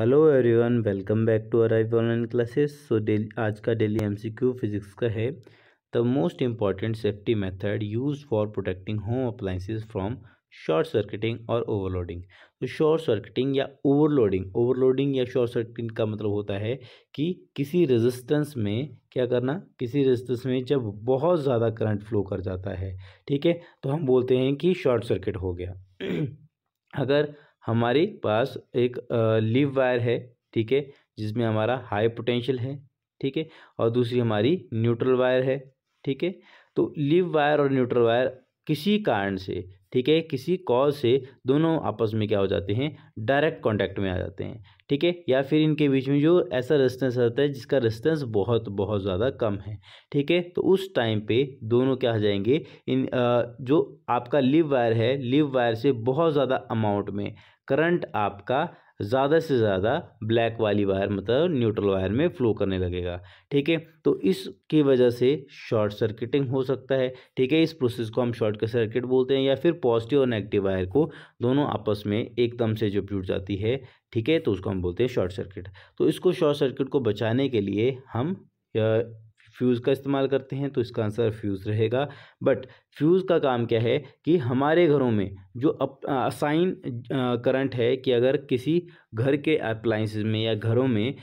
hello everyone welcome back to our online classes so daily आज का daily MCQ physics का है the most important safety method use for protecting home appliances from short circuiting और overloading तो short circuiting या overloading overloading या short circuiting का मतलब होता है कि किसी रेजिस्टेंस में क्या करना किसी रेजिस्टेंस में जब बहुत ज़्यादा करंट फ्लो कर जाता है ठीक है तो हम बोलते हैं कि शॉर्ट सर्किट हो गया अगर हमारे पास एक लिव वायर है ठीक है जिसमें हमारा हाई पोटेंशियल है ठीक है और दूसरी हमारी न्यूट्रल वायर है ठीक है तो लिव वायर और न्यूट्रल वायर किसी कारण से ठीक है किसी कॉज से दोनों आपस में क्या हो जाते हैं डायरेक्ट कांटेक्ट में आ जाते हैं ठीक है या फिर इनके बीच में जो ऐसा रिस्टेंस रहता है जिसका रिस्टेंस बहुत बहुत ज़्यादा कम है ठीक है तो उस टाइम पे दोनों क्या हो जाएंगे इन आ, जो आपका लिव वायर है लिव वायर से बहुत ज़्यादा अमाउंट में करंट आपका ज़्यादा से ज़्यादा ब्लैक वाली वायर मतलब न्यूट्रल वायर में फ्लो करने लगेगा ठीक है तो इसकी वजह से शॉर्ट सर्किटिंग हो सकता है ठीक है इस प्रोसेस को हम शॉर्ट सर्किट बोलते हैं या फिर पॉजिटिव और नेगेटिव वायर को दोनों आपस में एकदम से जो जुट जाती है ठीक है तो उसको हम बोलते हैं शॉर्ट सर्किट तो इसको शॉर्ट सर्किट को बचाने के लिए हम फ्यूज़ का इस्तेमाल करते हैं तो इसका आंसर फ्यूज़ रहेगा बट फ्यूज़ का काम क्या है कि हमारे घरों में जो असाइन करंट है कि अगर किसी घर के अप्लाइंसिस में या घरों में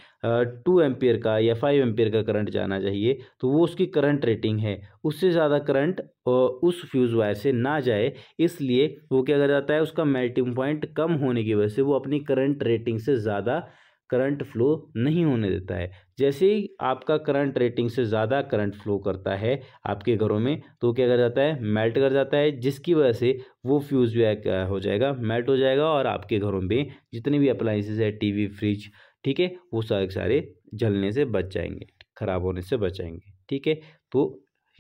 टू एम्पियर का या फाइव एम्पियर का करंट जाना चाहिए तो वो उसकी करंट रेटिंग है उससे ज़्यादा करंट उस फ्यूज़ वायर से ना जाए इसलिए वो क्या कर जाता है उसका मेल्टिंग पॉइंट कम होने की वजह से वो अपनी करंट रेटिंग से ज़्यादा करंट फ्लो नहीं होने देता है जैसे ही आपका करंट रेटिंग से ज़्यादा करंट फ्लो करता है आपके घरों में तो क्या कर जाता है मेल्ट कर जाता है जिसकी वजह से वो फ्यूज़ जो है क्या हो जाएगा मेल्ट हो जाएगा और आपके घरों में जितने भी अप्लाइंसेज है टी फ्रिज ठीक है वो सारे सारे जलने से बच जाएंगे ख़राब होने से बचाएंगे ठीक है तो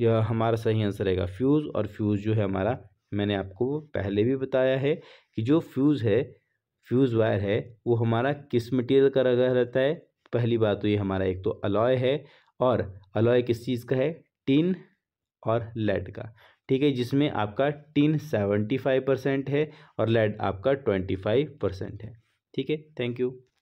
यह हमारा सही आंसर रहेगा फ्यूज़ और फ्यूज़ जो है हमारा मैंने आपको पहले भी बताया है कि जो फ्यूज़ है फ्यूज़ वायर है वो हमारा किस मटेरियल का लगा रहता है पहली बात तो ये हमारा एक तो अलॉय है और अलॉय किस चीज़ का है टिन और लेड का ठीक है जिसमें आपका टिन सेवेंटी फाइव परसेंट है और लेड आपका ट्वेंटी फाइव परसेंट है ठीक है थैंक यू